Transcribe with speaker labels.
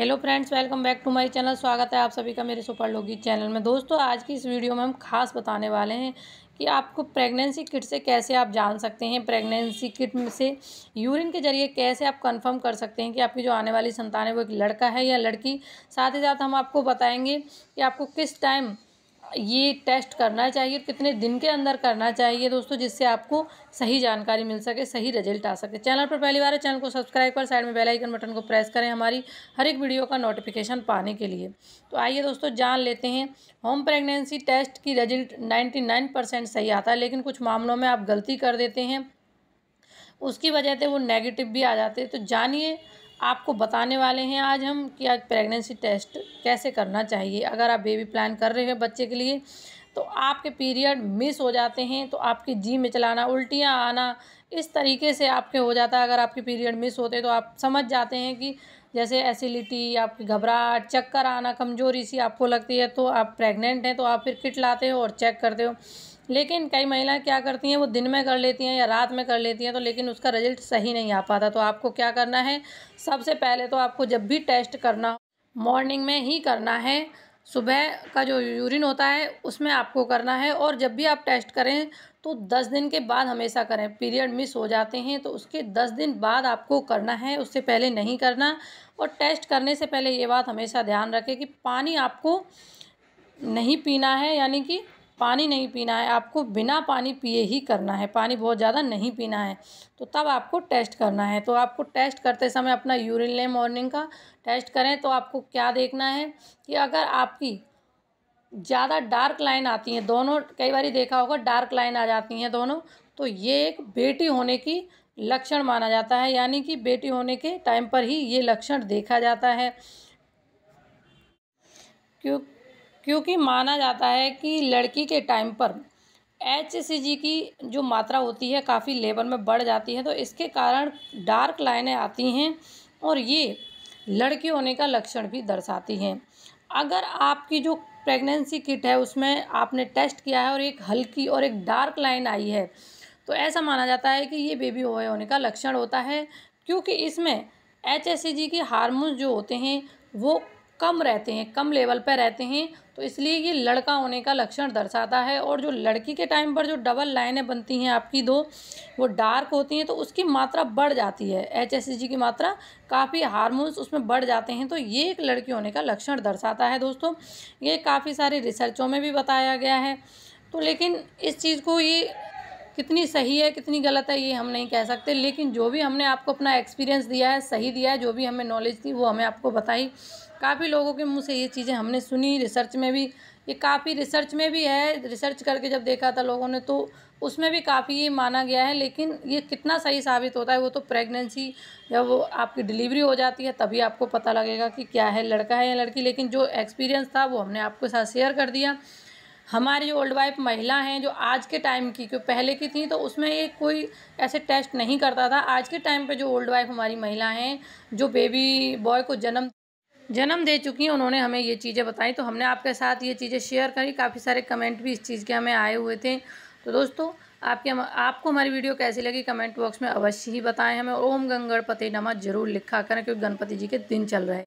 Speaker 1: hello friends welcome back to my channel स्वागत है आप सभी का मेरे सुपर लोगी चैनल में दोस्तों आज की इस वीडियो में हम खास बताने वाले हैं कि आपको प्रेगनेंसी किट से कैसे आप जान सकते हैं प्रेगनेंसी किट में से यूरिन के जरिए कैसे आप कंफर्म कर सकते हैं कि आपकी जो आने वाली संतान है वो एक लड़का है या लड़की साथ ही साथ हम आपको बताएंगे कि आपको किस टाइम ये टेस्ट करना चाहिए और कितने दिन के अंदर करना चाहिए दोस्तों जिससे आपको सही जानकारी मिल सके सही रिजल्ट आ सके चैनल पर पहली बार है चैनल को सब्सक्राइब कर साइड में बेल आइकन बटन को प्रेस करें हमारी हर एक वीडियो का नोटिफिकेशन पाने के लिए तो आइए दोस्तों जान लेते हैं होम प्रेगनेंसी टेस्ट की रिजल्ट नाइन्टी सही आता है लेकिन कुछ मामलों में आप गलती कर देते हैं उसकी वजह से वो नेगेटिव भी आ जाते हैं तो जानिए आपको बताने वाले हैं आज हम कि आज प्रेगनेंसी टेस्ट कैसे करना चाहिए अगर आप बेबी प्लान कर रहे हैं बच्चे के लिए तो आपके पीरियड मिस हो जाते हैं तो आपके जी में चलाना उल्टियाँ आना इस तरीके से आपके हो जाता है अगर आपके पीरियड मिस होते तो आप समझ जाते हैं कि जैसे एसिलिटी आपकी घबराहट चक्कर आना कमज़ोरी सी आपको लगती है तो आप प्रेग्नेंट हैं तो आप फिर किट लाते हो और चेक करते हो लेकिन कई महिलाएं क्या करती हैं वो दिन में कर लेती हैं या रात में कर लेती हैं तो लेकिन उसका रिजल्ट सही नहीं आ पाता तो आपको क्या करना है सबसे पहले तो आपको जब भी टेस्ट करना मॉर्निंग में ही करना है सुबह का जो यूरिन होता है उसमें आपको करना है और जब भी आप टेस्ट करें तो दस दिन के बाद हमेशा करें पीरियड मिस हो जाते हैं तो उसके दस दिन बाद आपको करना है उससे पहले नहीं करना और टेस्ट करने से पहले ये बात हमेशा ध्यान रखें कि पानी आपको नहीं पीना है यानी कि पानी नहीं पीना है आपको बिना पानी पिए ही करना है पानी बहुत ज़्यादा नहीं पीना है तो तब आपको टेस्ट करना है तो आपको टेस्ट करते समय अपना यूरिन लें मॉर्निंग का टेस्ट करें तो आपको क्या देखना है कि अगर आपकी ज़्यादा डार्क लाइन आती हैं दोनों कई बार देखा होगा डार्क लाइन आ जाती हैं दोनों तो ये एक बेटी होने की लक्षण माना जाता है यानी कि बेटी होने के टाइम पर ही ये लक्षण देखा जाता है क्यों क्योंकि माना जाता है कि लड़की के टाइम पर एच की जो मात्रा होती है काफ़ी लेवल में बढ़ जाती है तो इसके कारण डार्क लाइनें आती हैं और ये लड़की होने का लक्षण भी दर्शाती हैं अगर आपकी जो प्रेगनेंसी किट है उसमें आपने टेस्ट किया है और एक हल्की और एक डार्क लाइन आई है तो ऐसा माना जाता है कि ये बेबी ओवे होने का लक्षण होता है क्योंकि इसमें एच की हारमोन जो होते हैं वो कम रहते हैं कम लेवल पर रहते हैं तो इसलिए ये लड़का होने का लक्षण दर्शाता है और जो लड़की के टाइम पर जो डबल लाइनें बनती हैं आपकी दो वो डार्क होती हैं तो उसकी मात्रा बढ़ जाती है एच की मात्रा काफ़ी हार्मोन्स उसमें बढ़ जाते हैं तो ये एक लड़की होने का लक्षण दर्शाता है दोस्तों ये काफ़ी सारे रिसर्चों में भी बताया गया है तो लेकिन इस चीज़ को ये कितनी सही है कितनी गलत है ये हम नहीं कह सकते लेकिन जो भी हमने आपको अपना एक्सपीरियंस दिया है सही दिया है जो भी हमें नॉलेज थी वो हमें आपको बताई काफ़ी लोगों के मुंह से ये चीज़ें हमने सुनी रिसर्च में भी ये काफ़ी रिसर्च में भी है रिसर्च करके जब देखा था लोगों ने तो उसमें भी काफ़ी ये माना गया है लेकिन ये कितना सही साबित होता है वो तो प्रेगनेंसी जब आपकी डिलीवरी हो जाती है तभी आपको पता लगेगा कि क्या है लड़का है या लड़की लेकिन जो एक्सपीरियंस था वो हमने आपके साथ शेयर कर दिया हमारी जो ओल्ड वाइफ महिला हैं जो आज के टाइम की क्यों पहले की थी तो उसमें ये कोई ऐसे टेस्ट नहीं करता था आज के टाइम पे जो ओल्ड वाइफ हमारी महिला हैं जो बेबी बॉय को जन्म जन्म दे चुकी हैं उन्होंने हमें ये चीज़ें बताई तो हमने आपके साथ ये चीज़ें शेयर करी काफ़ी सारे कमेंट भी इस चीज़ के हमें आए हुए थे तो दोस्तों आपके आपको हमारी वीडियो कैसी लगी कमेंट बॉक्स में अवश्य ही बताएं हमें ओम गंगणपति नमा नमः जरूर लिखा करें क्योंकि गणपति जी के दिन चल रहे हैं